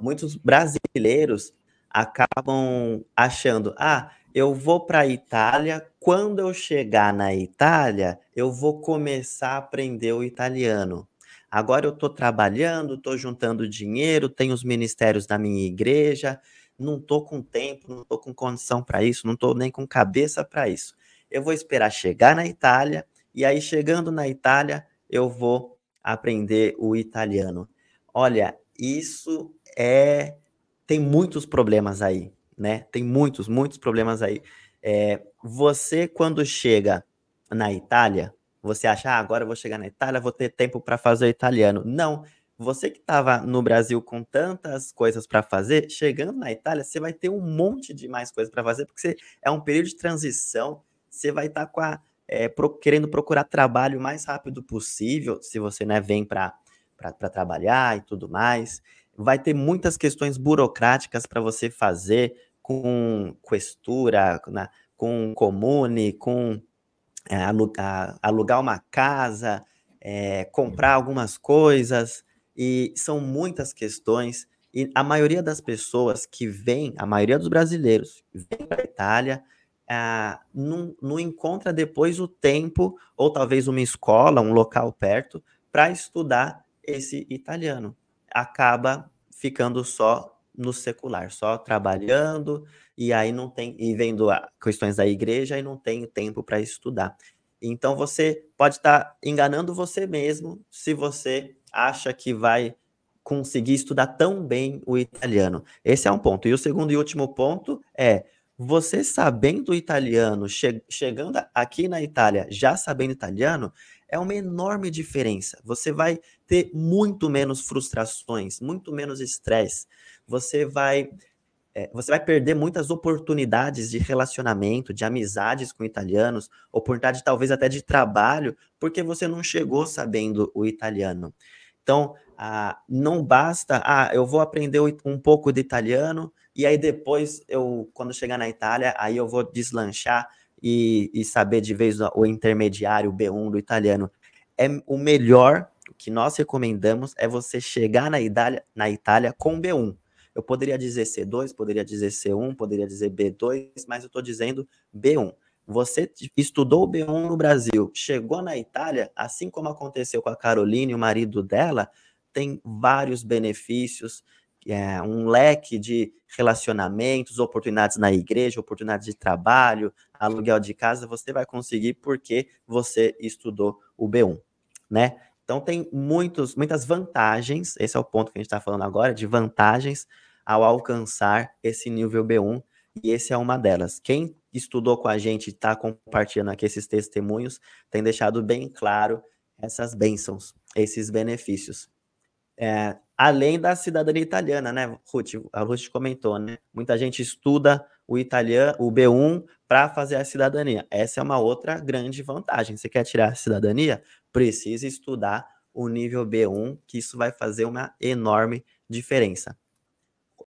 muitos brasileiros acabam achando, ah, eu vou para a Itália, quando eu chegar na Itália, eu vou começar a aprender o italiano. Agora eu estou trabalhando, estou juntando dinheiro, tenho os ministérios da minha igreja, não estou com tempo, não estou com condição para isso, não estou nem com cabeça para isso. Eu vou esperar chegar na Itália, e aí chegando na Itália, eu vou aprender o italiano. Olha, isso é tem muitos problemas aí, né? Tem muitos, muitos problemas aí. É, você quando chega na Itália, você acha, ah, agora eu vou chegar na Itália, vou ter tempo para fazer italiano. Não, você que estava no Brasil com tantas coisas para fazer, chegando na Itália, você vai ter um monte de mais coisas para fazer, porque você, é um período de transição, você vai estar tá com a, é, pro, querendo procurar trabalho o mais rápido possível, se você né, vem para para trabalhar e tudo mais. Vai ter muitas questões burocráticas para você fazer com questura, na, com comune, com é, alugar, alugar, uma casa, é, comprar uhum. algumas coisas. E são muitas questões. E a maioria das pessoas que vem, a maioria dos brasileiros, vem para a Itália, ah, não, não, encontra depois o tempo, ou talvez uma escola, um local perto, para estudar esse italiano acaba ficando só no secular, só trabalhando e aí não tem e vendo questões da igreja e não tem tempo para estudar. Então você pode estar tá enganando você mesmo se você acha que vai conseguir estudar tão bem o italiano. Esse é um ponto. E o segundo e último ponto é você sabendo italiano, che chegando aqui na Itália já sabendo italiano, é uma enorme diferença. Você vai ter muito menos frustrações, muito menos estresse. Você vai é, você vai perder muitas oportunidades de relacionamento, de amizades com italianos, oportunidade talvez até de trabalho, porque você não chegou sabendo o italiano. Então, ah, não basta, ah, eu vou aprender um pouco de italiano, e aí depois, eu, quando chegar na Itália, aí eu vou deslanchar e, e saber de vez o intermediário, B1 do italiano. É o melhor o que nós recomendamos é você chegar na Itália, na Itália com B1. Eu poderia dizer C2, poderia dizer C1, poderia dizer B2, mas eu estou dizendo B1. Você estudou B1 no Brasil, chegou na Itália, assim como aconteceu com a Caroline, o marido dela, tem vários benefícios, é, um leque de relacionamentos, oportunidades na igreja, oportunidades de trabalho, aluguel de casa, você vai conseguir porque você estudou o B1, né? Então tem muitos, muitas vantagens, esse é o ponto que a gente está falando agora, de vantagens ao alcançar esse nível B1, e esse é uma delas. Quem estudou com a gente e está compartilhando aqui esses testemunhos, tem deixado bem claro essas bênçãos, esses benefícios. É, além da cidadania italiana, né, Ruth? A Ruth comentou, né? Muita gente estuda o italiano, o B1, para fazer a cidadania. Essa é uma outra grande vantagem. Você quer tirar a cidadania? Precisa estudar o nível B1, que isso vai fazer uma enorme diferença.